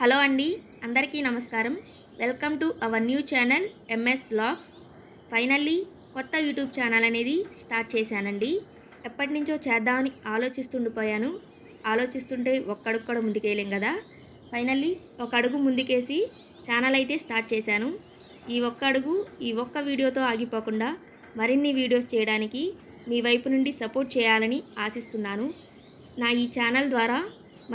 hello అండి అందరికీ నమస్కారం welcome to our new channel MS blogs finally కొత్త యూట్యూబ్ ఛానల్ అనేది స్టార్ట్ చేశానండి ఎప్పటి నుంచో చేద్దామని ఆలోచిస్తుండిపోయాను ఆలోచిస్తుంటే ఒక్కడొక్కడ కూడా ముందుకేయలేం కదా ఫైనల్లీ ఒక అడుగు ముందుకేసి ఛానల్ అయితే స్టార్ట్ చేశాను ఈ ఒక్క అడుగు ఈ ఒక్క వీడియోతో ఆగిపోకుండా మరిన్ని వీడియోస్ చేయడానికి మీ వైపు నుండి సపోర్ట్ చేయాలని ఆశిస్తున్నాను నా ఈ ఛానల్ ద్వారా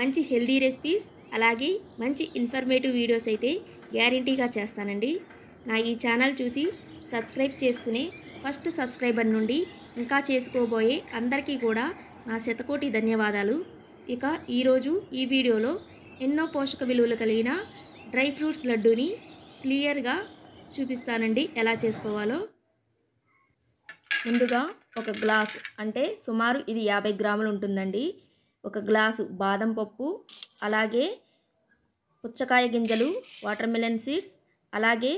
మంచి హెల్దీ రెసిపీస్ అలాగే మంచి ఇన్ఫర్మేటివ్ వీడియోస్ అయితే గ్యారంటీగా చేస్తానండి నా ఈ ఛానల్ చూసి సబ్స్క్రైబ్ చేసుకునే ఫస్ట్ సబ్స్క్రైబర్ నుండి ఇంకా చేసుకోబోయే అందరికీ కూడా నా శతకోటి ధన్యవాదాలు ఇక ఈరోజు ఈ వీడియోలో ఎన్నో పోషక విలువలు కలిగిన డ్రై ఫ్రూట్స్ లడ్డూని క్లియర్గా చూపిస్తానండి ఎలా చేసుకోవాలో ముందుగా ఒక గ్లాసు అంటే సుమారు ఇది యాభై గ్రాములు ఉంటుందండి ఒక గ్లాసు బాదం పప్పు అలాగే పుచ్చకాయ గింజలు వాటర్ మిలన్ సీడ్స్ అలాగే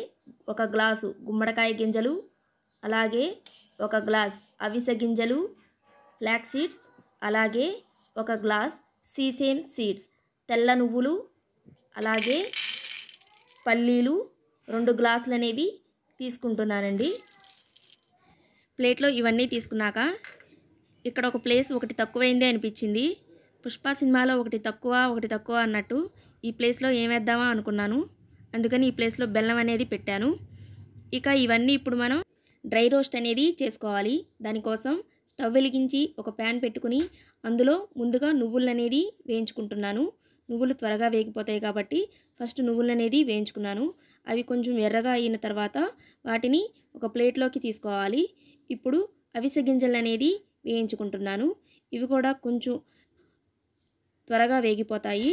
ఒక గ్లాసు గుమ్మడికాయ గింజలు అలాగే ఒక గ్లాస్ అవిసె గింజలు ఫ్లాక్ సీడ్స్ అలాగే ఒక గ్లాస్ సీసేమ్ సీడ్స్ తెల్ల నువ్వులు అలాగే పల్లీలు రెండు గ్లాసులు అనేవి తీసుకుంటున్నానండి ప్లేట్లో ఇవన్నీ తీసుకున్నాక ఇక్కడ ఒక ప్లేస్ ఒకటి తక్కువైంది అనిపించింది పుష్ప సినిమాలో ఒకటి తక్కువ ఒకటి తక్కువ అన్నట్టు ఈ ప్లేస్లో ఏమేద్దామా అనుకున్నాను అందుకని ఈ ప్లేస్లో బెల్లం అనేది పెట్టాను ఇక ఇవన్నీ ఇప్పుడు మనం డ్రై రోస్ట్ అనేది చేసుకోవాలి దానికోసం స్టవ్ వెలిగించి ఒక ప్యాన్ పెట్టుకుని అందులో ముందుగా నువ్వులు అనేది వేయించుకుంటున్నాను నువ్వులు త్వరగా వేగిపోతాయి కాబట్టి ఫస్ట్ నువ్వులు అనేది వేయించుకున్నాను అవి కొంచెం ఎర్రగా అయిన తర్వాత వాటిని ఒక ప్లేట్లోకి తీసుకోవాలి ఇప్పుడు అవిసె గింజలు అనేది వేయించుకుంటున్నాను ఇవి కూడా కొంచెం త్వరగా వేగిపోతాయి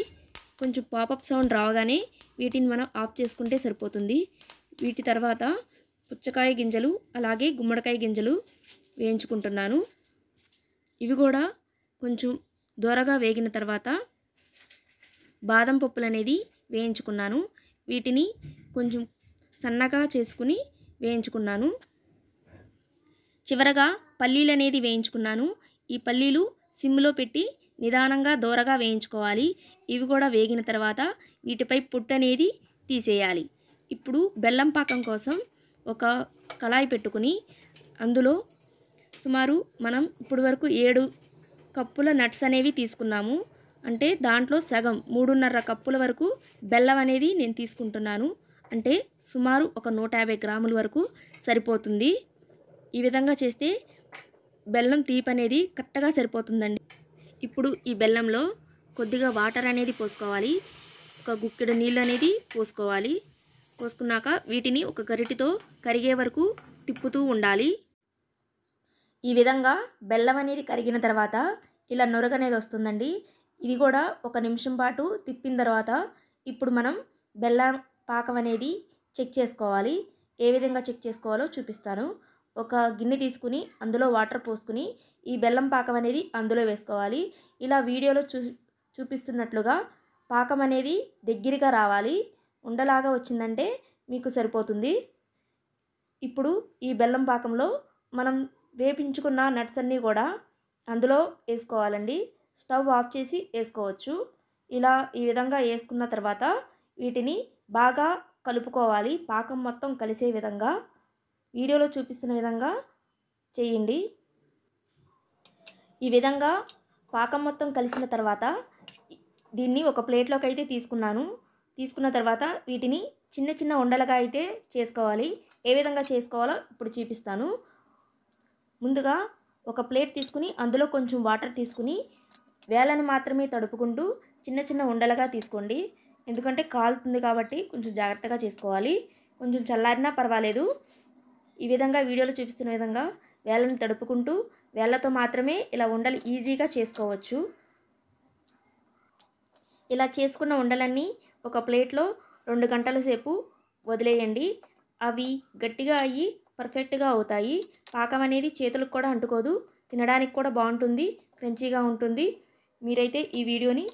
కొంచెం పాపప్ సౌండ్ రావగానే వీటిని మనం ఆఫ్ చేసుకుంటే సరిపోతుంది వీటి తర్వాత పుచ్చకాయ గింజలు అలాగే గుమ్మడికాయ గింజలు వేయించుకుంటున్నాను ఇవి కూడా కొంచెం దూరగా వేగిన తర్వాత బాదం పప్పులు అనేది వేయించుకున్నాను వీటిని కొంచెం సన్నగా చేసుకుని వేయించుకున్నాను చివరగా పల్లీలు అనేది వేయించుకున్నాను ఈ పల్లీలు సిమ్లో పెట్టి నిదానంగా దూరగా వేయించుకోవాలి ఇవి కూడా వేగిన తర్వాత వీటిపై పుట్టు అనేది తీసేయాలి ఇప్పుడు బెల్లం పాకం కోసం ఒక కళాయి పెట్టుకుని అందులో సుమారు మనం ఇప్పుడు వరకు ఏడు కప్పుల నట్స్ అనేవి తీసుకున్నాము అంటే దాంట్లో సగం మూడున్నర కప్పుల వరకు బెల్లం అనేది నేను తీసుకుంటున్నాను అంటే సుమారు ఒక నూట యాభై గ్రాముల వరకు సరిపోతుంది ఈ విధంగా చేస్తే బెల్లం తీపి అనేది కరెక్ట్గా సరిపోతుందండి ఇప్పుడు ఈ బెల్లంలో కొద్దిగా వాటర్ అనేది పోసుకోవాలి ఒక గుక్కెడు నీళ్ళు అనేది పోసుకోవాలి పోసుకున్నాక వీటిని ఒక గరిటితో కరిగే వరకు తిప్పుతూ ఉండాలి ఈ విధంగా బెల్లం అనేది కరిగిన తర్వాత ఇలా నొరగ అనేది వస్తుందండి ఇది కూడా ఒక నిమిషం పాటు తిప్పిన తర్వాత ఇప్పుడు మనం బెల్లం పాకం అనేది చెక్ చేసుకోవాలి ఏ విధంగా చెక్ చేసుకోవాలో చూపిస్తాను ఒక గిన్నె తీసుకుని అందులో వాటర్ పోసుకుని ఈ బెల్లం పాకం అనేది అందులో వేసుకోవాలి ఇలా వీడియోలో చూ చూపిస్తున్నట్లుగా పాకం అనేది దగ్గరగా రావాలి ఉండలాగా వచ్చిందంటే మీకు సరిపోతుంది ఇప్పుడు ఈ బెల్లం పాకంలో మనం వేపించుకున్న నట్స్ అన్నీ కూడా అందులో వేసుకోవాలండి స్టవ్ ఆఫ్ చేసి వేసుకోవచ్చు ఇలా ఈ విధంగా వేసుకున్న తర్వాత వీటిని బాగా కలుపుకోవాలి పాకం మొత్తం కలిసే విధంగా వీడియోలో చూపిస్తున్న విధంగా చేయండి ఈ విధంగా పాకం మొత్తం కలిసిన తర్వాత దీన్ని ఒక ప్లేట్లోకి అయితే తీసుకున్నాను తీసుకున్న తర్వాత వీటిని చిన్న చిన్న ఉండలుగా అయితే చేసుకోవాలి ఏ విధంగా చేసుకోవాలో ఇప్పుడు చూపిస్తాను ముందుగా ఒక ప్లేట్ తీసుకుని అందులో కొంచెం వాటర్ తీసుకుని వేలని మాత్రమే తడుపుకుంటూ చిన్న చిన్న ఉండలుగా తీసుకోండి ఎందుకంటే కాలుతుంది కాబట్టి కొంచెం జాగ్రత్తగా చేసుకోవాలి కొంచెం చల్లారినా పర్వాలేదు ఈ విధంగా వీడియోలో చూపిస్తున్న విధంగా వేళ్ళని తడుపుకుంటూ వేళ్ళతో మాత్రమే ఇలా ఉండలు ఈజీగా చేసుకోవచ్చు ఇలా చేసుకున్న ఉండలన్నీ ఒక ప్లేట్లో రెండు గంటల సేపు వదిలేయండి అవి గట్టిగా అయ్యి పర్ఫెక్ట్గా అవుతాయి పాకం అనేది చేతులకు కూడా అంటుకోదు తినడానికి కూడా బాగుంటుంది క్రంచీగా ఉంటుంది మీరైతే ఈ వీడియోని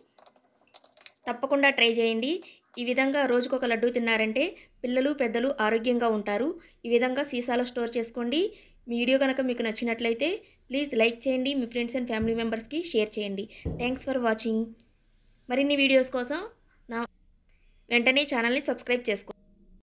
తప్పకుండా ట్రై చేయండి ఈ విధంగా రోజుకొక లడ్డు తిన్నారంటే పిల్లలు పెద్దలు ఆరోగ్యంగా ఉంటారు ఈ విధంగా సీసాలో స్టోర్ చేసుకోండి మీ వీడియో కనుక మీకు నచ్చినట్లయితే ప్లీజ్ లైక్ చేయండి మీ ఫ్రెండ్స్ అండ్ ఫ్యామిలీ మెంబర్స్కి షేర్ చేయండి థ్యాంక్స్ ఫర్ వాచింగ్ మరిన్ని వీడియోస్ కోసం నా వెంటనే ఛానల్ని సబ్స్క్రైబ్ చేసుకో